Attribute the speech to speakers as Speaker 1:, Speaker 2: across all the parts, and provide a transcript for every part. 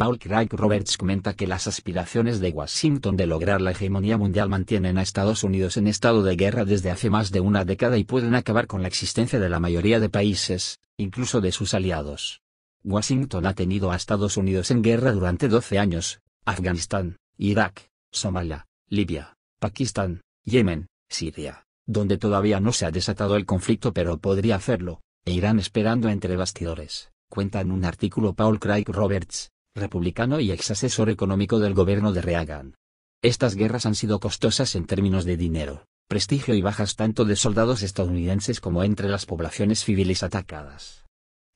Speaker 1: Paul Craig Roberts comenta que las aspiraciones de Washington de lograr la hegemonía mundial mantienen a Estados Unidos en estado de guerra desde hace más de una década y pueden acabar con la existencia de la mayoría de países, incluso de sus aliados. Washington ha tenido a Estados Unidos en guerra durante 12 años, Afganistán, Irak, Somalia, Libia, Pakistán, Yemen, Siria, donde todavía no se ha desatado el conflicto pero podría hacerlo, e irán esperando entre bastidores, cuenta en un artículo Paul Craig Roberts, republicano y ex asesor económico del gobierno de Reagan. Estas guerras han sido costosas en términos de dinero, prestigio y bajas tanto de soldados estadounidenses como entre las poblaciones civiles atacadas.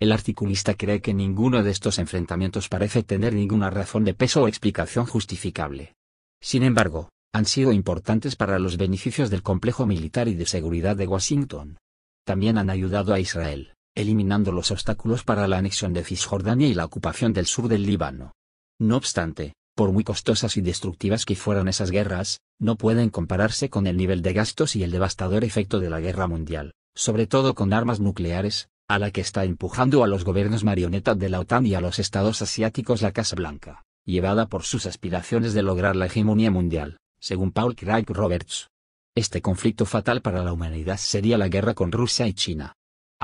Speaker 1: El articulista cree que ninguno de estos enfrentamientos parece tener ninguna razón de peso o explicación justificable. Sin embargo, han sido importantes para los beneficios del complejo militar y de seguridad de Washington. También han ayudado a Israel eliminando los obstáculos para la anexión de Cisjordania y la ocupación del sur del Líbano. No obstante, por muy costosas y destructivas que fueran esas guerras, no pueden compararse con el nivel de gastos y el devastador efecto de la guerra mundial, sobre todo con armas nucleares, a la que está empujando a los gobiernos marionetas de la OTAN y a los estados asiáticos la Casa Blanca, llevada por sus aspiraciones de lograr la hegemonía mundial, según Paul Craig Roberts. Este conflicto fatal para la humanidad sería la guerra con Rusia y China,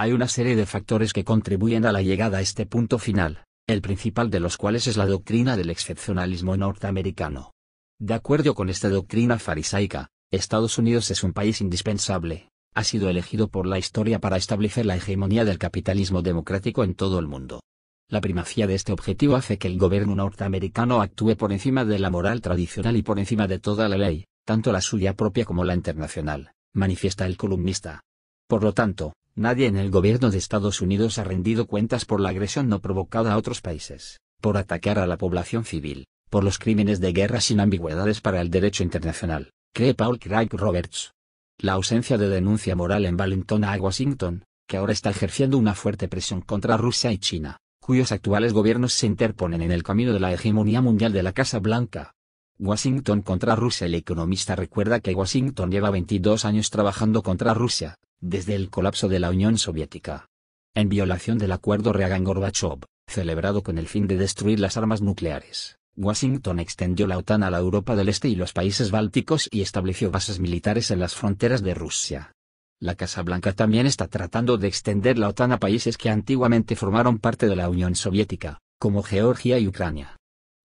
Speaker 1: hay una serie de factores que contribuyen a la llegada a este punto final, el principal de los cuales es la doctrina del excepcionalismo norteamericano. De acuerdo con esta doctrina farisaica, Estados Unidos es un país indispensable, ha sido elegido por la historia para establecer la hegemonía del capitalismo democrático en todo el mundo. La primacía de este objetivo hace que el gobierno norteamericano actúe por encima de la moral tradicional y por encima de toda la ley, tanto la suya propia como la internacional, manifiesta el columnista. Por lo tanto, Nadie en el gobierno de Estados Unidos ha rendido cuentas por la agresión no provocada a otros países, por atacar a la población civil, por los crímenes de guerra sin ambigüedades para el derecho internacional, cree Paul Craig Roberts. La ausencia de denuncia moral en Valentona a Washington, que ahora está ejerciendo una fuerte presión contra Rusia y China, cuyos actuales gobiernos se interponen en el camino de la hegemonía mundial de la Casa Blanca. Washington contra Rusia El economista recuerda que Washington lleva 22 años trabajando contra Rusia, desde el colapso de la Unión Soviética. En violación del acuerdo Reagan-Gorbachev, celebrado con el fin de destruir las armas nucleares, Washington extendió la OTAN a la Europa del Este y los países bálticos y estableció bases militares en las fronteras de Rusia. La Casa Blanca también está tratando de extender la OTAN a países que antiguamente formaron parte de la Unión Soviética, como Georgia y Ucrania.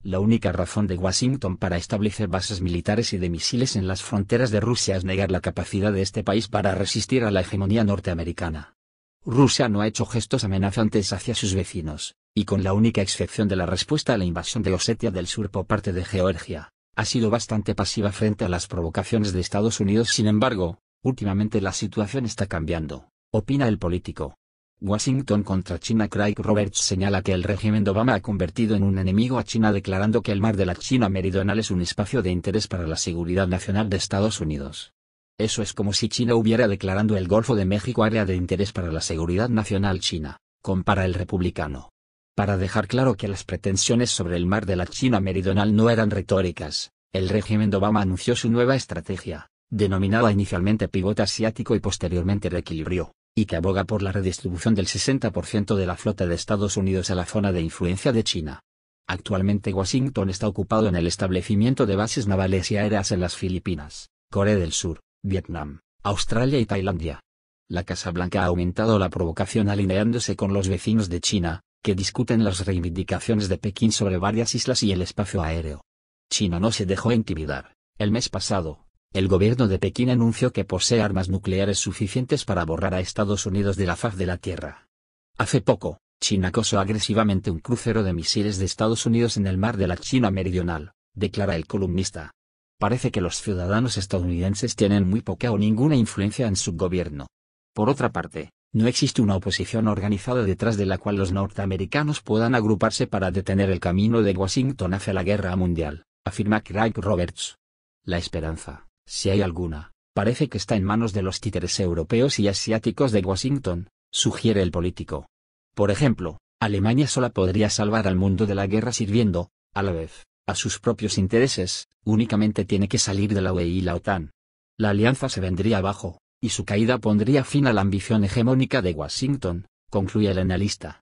Speaker 1: La única razón de Washington para establecer bases militares y de misiles en las fronteras de Rusia es negar la capacidad de este país para resistir a la hegemonía norteamericana. Rusia no ha hecho gestos amenazantes hacia sus vecinos, y con la única excepción de la respuesta a la invasión de Osetia del Sur por parte de Georgia, ha sido bastante pasiva frente a las provocaciones de Estados Unidos. Sin embargo, últimamente la situación está cambiando, opina el político. Washington contra China Craig Roberts señala que el régimen de Obama ha convertido en un enemigo a China declarando que el mar de la China Meridional es un espacio de interés para la seguridad nacional de Estados Unidos. Eso es como si China hubiera declarando el Golfo de México área de interés para la seguridad nacional china, compara el republicano. Para dejar claro que las pretensiones sobre el mar de la China Meridional no eran retóricas, el régimen de Obama anunció su nueva estrategia, denominada inicialmente pivote asiático y posteriormente reequilibrio, y que aboga por la redistribución del 60% de la flota de Estados Unidos a la zona de influencia de China. Actualmente Washington está ocupado en el establecimiento de bases navales y aéreas en las Filipinas, Corea del Sur, Vietnam, Australia y Tailandia. La Casa Blanca ha aumentado la provocación alineándose con los vecinos de China, que discuten las reivindicaciones de Pekín sobre varias islas y el espacio aéreo. China no se dejó intimidar. El mes pasado, el gobierno de Pekín anunció que posee armas nucleares suficientes para borrar a Estados Unidos de la faz de la Tierra. Hace poco, China acosó agresivamente un crucero de misiles de Estados Unidos en el mar de la China Meridional, declara el columnista. Parece que los ciudadanos estadounidenses tienen muy poca o ninguna influencia en su gobierno. Por otra parte, no existe una oposición organizada detrás de la cual los norteamericanos puedan agruparse para detener el camino de Washington hacia la guerra mundial, afirma Craig Roberts. La esperanza, si hay alguna, parece que está en manos de los títeres europeos y asiáticos de Washington, sugiere el político. Por ejemplo, Alemania sola podría salvar al mundo de la guerra sirviendo, a la vez, a sus propios intereses, únicamente tiene que salir de la UE y la OTAN. La alianza se vendría abajo, y su caída pondría fin a la ambición hegemónica de Washington, concluye el analista.